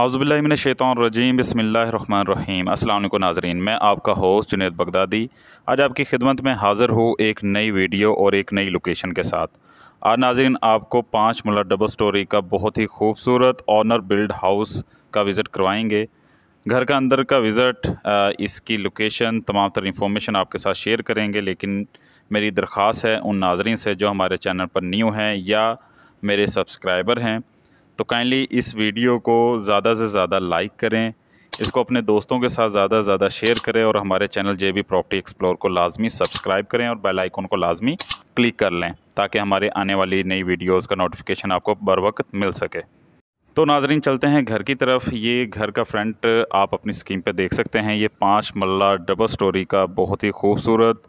हाउसबिल्लिन शैतान रजीम बसमीम असल नाजरीन मैं आपका होस्ट जुनेद बगदादी आज आपकी खिदमत में हाज़िर हूँ एक नई वीडियो और एक नई लोकेशन के साथ आज नाजरीन आपको पाँच मलर डबल स्टोरी का बहुत ही खूबसूरत ऑनर बिल्ड हाउस का विज़िट करवाएंगे घर का अंदर का विज़िट इसकी लोकेशन तमाम तर इंफॉर्मेशन आपके साथ शेयर करेंगे लेकिन मेरी दरख्वास है उन नाजरन से जो हमारे चैनल पर न्यू हैं या मेरे सब्सक्राइबर हैं तो काइंडली इस वीडियो को ज़्यादा से ज़्यादा लाइक करें इसको अपने दोस्तों के साथ ज़्यादा से ज़्यादा शेयर करें और हमारे channel J B property explore को लाजमी सब्सक्राइब करें और बेल आइकन को लाजमी क्लिक कर लें ताकि हमारे आने वाली नई वीडियोज़ का नोटिफिकेशन आपको बर वक्त मिल सके तो नाजरीन चलते हैं घर की तरफ ये घर का फ्रंट आप अपनी स्क्रीन पर देख सकते हैं ये पाँच मल्ला डबल स्टोरी का बहुत ही खूबसूरत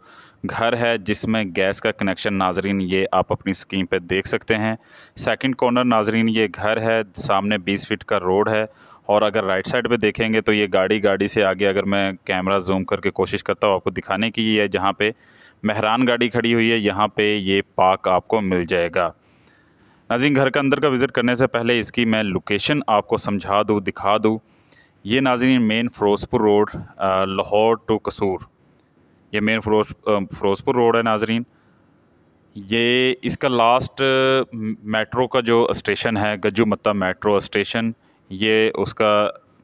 घर है जिसमें गैस का कनेक्शन नाजरीन ये आप अपनी स्क्रीन पर देख सकते हैं सेकंड कॉर्नर नाजरीन ये घर है सामने 20 फीट का रोड है और अगर राइट साइड पे देखेंगे तो ये गाड़ी गाड़ी से आगे अगर मैं कैमरा जूम करके कोशिश करता हूँ आपको दिखाने की ये जहाँ पे मेहरान गाड़ी खड़ी हुई है यहाँ पर ये पार्क आपको मिल जाएगा नाजीन घर के अंदर का विज़िट करने से पहले इसकी मैं लोकेशन आपको समझा दूँ दिखा दूँ ये नाजीन main Ferozepur road Lahore to Kasur ये मेन फरोज फरोजपुर रोड है नाजरीन ये इसका लास्ट मेट्रो uh, का जो स्टेशन है गजू मत्ता मेट्रो स्टेशन ये उसका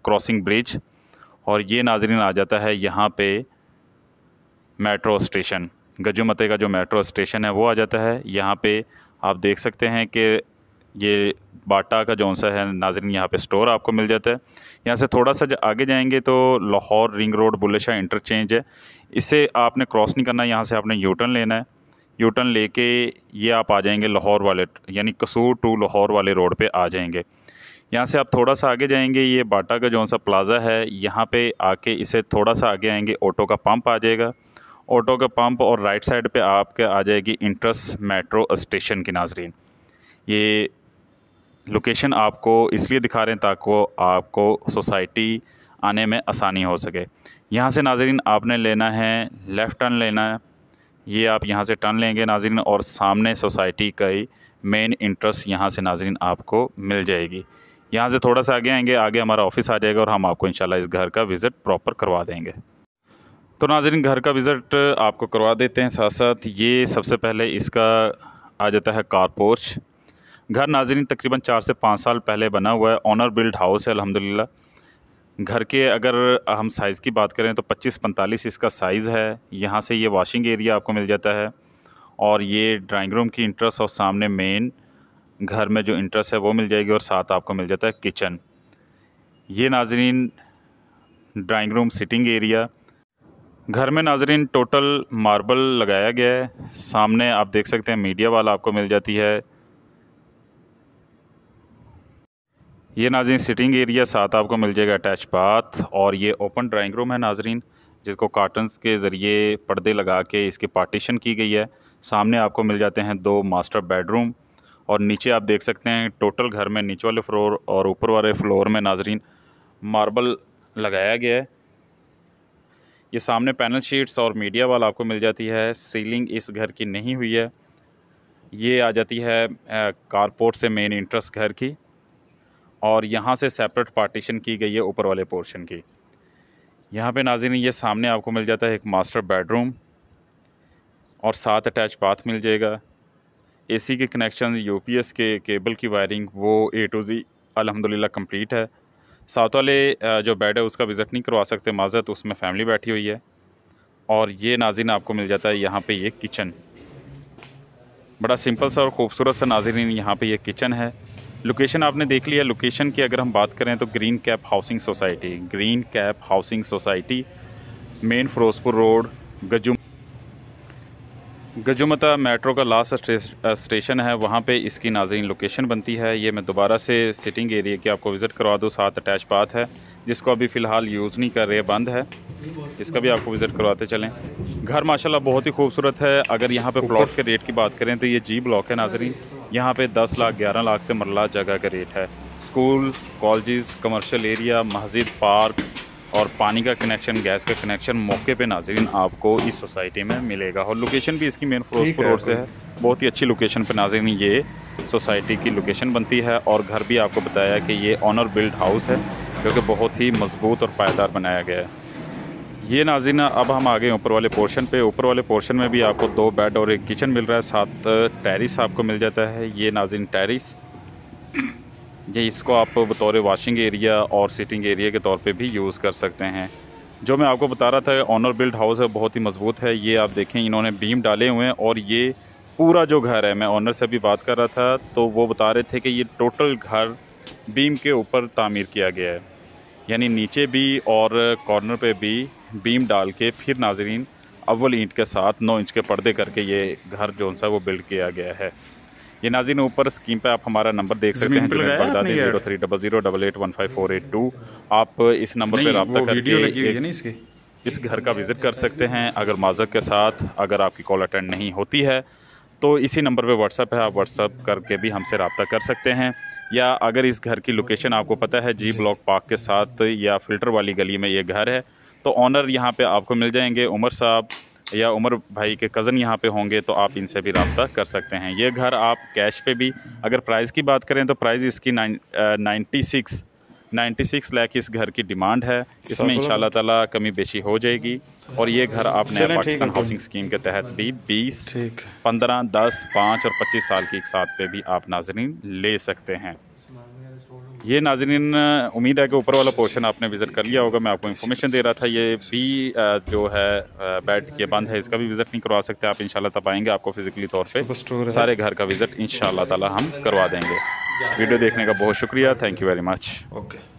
क्रॉसिंग ब्रिज और ये नाजरीन आ जाता है यहाँ पे मेट्रो स्टेशन गजुमते का जो मेट्रो स्टेशन है वो आ जाता है यहाँ पे आप देख सकते हैं कि ये बाटा का जौन सा है नाजरन यहाँ पे स्टोर आपको मिल जाता है यहाँ से थोड़ा सा आगे जाएंगे तो Lahore ring road Shah interchange है इसे आपने क्रॉस नहीं करना यहाँ से आपने यूटर्न लेना है यूटर्न लेके ये आप आ जाएंगे लाहौर वाले यानी कसूर टू लाहौर वाले रोड पे आ जाएंगे यहाँ से आप थोड़ा सा आगे जाएंगे ये बाटा का जौन सा प्लाज़ा है यहाँ पर आके इसे थोड़ा सा आगे आएंगे ऑटो का पम्प आ जाएगा ऑटो का पम्प और राइट साइड पर आपके आ जाएगी इंट्रस मेट्रो स्टेशन की नाजरीन ये लोकेशन आपको इसलिए दिखा रहे हैं ताकि आपको सोसाइटी आने में आसानी हो सके यहाँ से नाजरीन आपने लेना है लेफ़्ट टर्न लेना है ये आप यहाँ से टर्न लेंगे नाजरीन और सामने सोसाइटी का ही मेन इंटरेस्ट यहाँ से नाजरीन आपको मिल जाएगी यहाँ से थोड़ा सा आगे आएंगे आगे हमारा ऑफिस आ जाएगा और हम आपको इंशाल्लाह इस घर का विज़िट प्रॉपर करवा देंगे तो नाजरीन घर का विज़िट आपको करवा देते हैं साथ साथ ये सबसे पहले इसका आ जाता है कारपोर्च घर नाजरीन तकरीबन चार से पाँच साल पहले बना हुआ है ऑनर बिल्ड हाउस है अलहमदिल्ला घर के अगर हम साइज़ की बात करें तो 25-45 इसका साइज़ है यहाँ से ये वॉशिंग एरिया आपको मिल जाता है और ये ड्राइंग रूम की इंटरेस्ट और सामने मेन घर में जो इंटरेस्ट है वो मिल जाएगी और साथ आपको मिल जाता है किचन ये नाजरीन ड्राइंग रूम सिटिंग एरिया घर में नाजरीन टोटल मार्बल लगाया गया है सामने आप देख सकते हैं मीडिया वाला आपको मिल जाती है ये नाजरीन सिटिंग एरिया साथ आपको मिल जाएगा अटैच बाथ और ये ओपन ड्राइंग रूम है नाजरीन जिसको कार्टन्स के ज़रिए पर्दे लगा के इसकी पार्टीशन की गई है सामने आपको मिल जाते हैं दो मास्टर बेडरूम और नीचे आप देख सकते हैं टोटल घर में नीचे वाले फ्लोर और ऊपर वाले फ्लोर में नाजरीन मार्बल लगाया गया है ये सामने पैनल शीट्स और मीडिया वाल आपको मिल जाती है सीलिंग इस घर की नहीं हुई है ये आ जाती है कारपोर्ट से मेन इंट्रेस्ट घर की और यहाँ से सेपरेट पार्टीशन की गई है ऊपर वाले पोर्शन की यहाँ पे नाजिन ये सामने आपको मिल जाता है एक मास्टर बेडरूम और साथ अटैच बाथ मिल जाएगा एसी के कनेक्शन यूपीएस के केबल की वायरिंग वो ए टू जी अलहमदिल्ला कम्प्लीट है साथ वाले जो बेड है उसका विज़िट नहीं करवा सकते माजत उसमें फैमिली बैठी हुई है और ये नाजिन आपको मिल जाता है यहाँ पर ये किचन बड़ा सिंपल सा और ख़ूबसूरत सा नाजरीन यहाँ पे ये किचन है लोकेशन आपने देख लिया लोकेशन की अगर हम बात करें तो green cap housing society green cap housing society main Ferozepur road गजुम गजुमता मेट्रो का लास्ट स्टेशन uh, है वहाँ पे इसकी नाजरीन लोकेशन बनती है ये मैं दोबारा से सिटिंग एरिया की आपको विज़िट करवा दूँ साथ अटैच पाथ है जिसको अभी फ़िलहाल यूज़ नहीं कर रहे बंद है इसका भी आपको विज़िट करवाते चलें घर माशाल्लाह बहुत ही खूबसूरत है अगर यहाँ पे प्लॉट के रेट की बात करें तो ये जी ब्लॉक है नाजरीन यहाँ पे 10 लाख 11 लाख से मरला जगह का रेट है स्कूल कॉलेज कमर्शियल एरिया मस्जिद पार्क और पानी का कनेक्शन गैस का कनेक्शन मौके पे नाजरीन आपको इस सोसाइटी में मिलेगा और लोकेशन भी इसकी मेन फरोज़पुर रोड से है बहुत ही अच्छी लोकेशन पे नाजरीन ये सोसाइटी की लोकेशन बनती है और घर भी आपको बताया कि ये ऑनर बिल्ड हाउस है जो बहुत ही मजबूत और पायदार बनाया गया है ये नाजिन अब हम आ गए ऊपर वाले पोर्शन पे ऊपर वाले पोर्शन में भी आपको दो बेड और एक किचन मिल रहा है साथ टेरिस आपको मिल जाता है ये नाजिन टेरिस ये इसको आप बतौर वाशिंग एरिया और सिटिंग एरिया के तौर पे भी यूज़ कर सकते हैं जो मैं आपको बता रहा था ऑनर बिल्ड हाउस है बहुत ही मज़बूत है ये आप देखें इन्होंने बीम डाले हुए हैं और ये पूरा जो घर है मैं ऑनर से भी बात कर रहा था तो वो बता रहे थे कि ये टोटल घर बीम के ऊपर तामीर किया गया है यानी नीचे भी और कॉर्नर पे भी बीम डाल के फिर नाजरीन अव्वल ईंट के साथ नौ इंच के पर्दे करके ये घर जो सा वो बिल्ड किया गया है ये नाजिन ऊपर स्कीम पे आप हमारा नंबर देख सकते हैं zero three double zero double eight one five four eight two आप इस नंबर पर रब्ता करके इस घर का विज़िट कर सकते हैं अगर माजरत के साथ अगर आपकी कॉल अटेंड नहीं होती है तो इसी नंबर पे व्हाट्सअप है आप व्हाट्सअप करके भी हमसे रबता कर सकते हैं या अगर इस घर की लोकेशन आपको पता है जी ब्लॉक पार्क के साथ या फिल्टर वाली गली में ये घर है तो ऑनर यहाँ पे आपको मिल जाएंगे उमर साहब या उमर भाई के कज़न यहाँ पे होंगे तो आप इनसे भी रबता कर सकते हैं ये घर आप कैश पे भी अगर प्राइस की बात करें तो प्राइस इसकी nine ninety six ninety six lakh इस घर की डिमांड है इसमें इन ताला कमी बेशी हो जाएगी और ये घर आप नया पाकिस्तान हाउसिंग स्कीम के तहत भी बीस पंद्रह दस पाँच और पच्चीस साल की एक साथ पे भी आप नाजरीन ले सकते हैं ये नाजरीन उम्मीद है कि ऊपर वाला पोर्शन आपने विज़िट कर लिया होगा मैं आपको इन्फॉर्मेशन दे रहा था ये भी जो है बैठ के बंद है इसका भी विज़िट नहीं करवा सकते आप इनशाला तब आएंगे आपको फिज़िकली तौर पर सारे घर का विज़िट इन ताला हम करवा देंगे वीडियो देखने का बहुत शुक्रिया thank you very much okay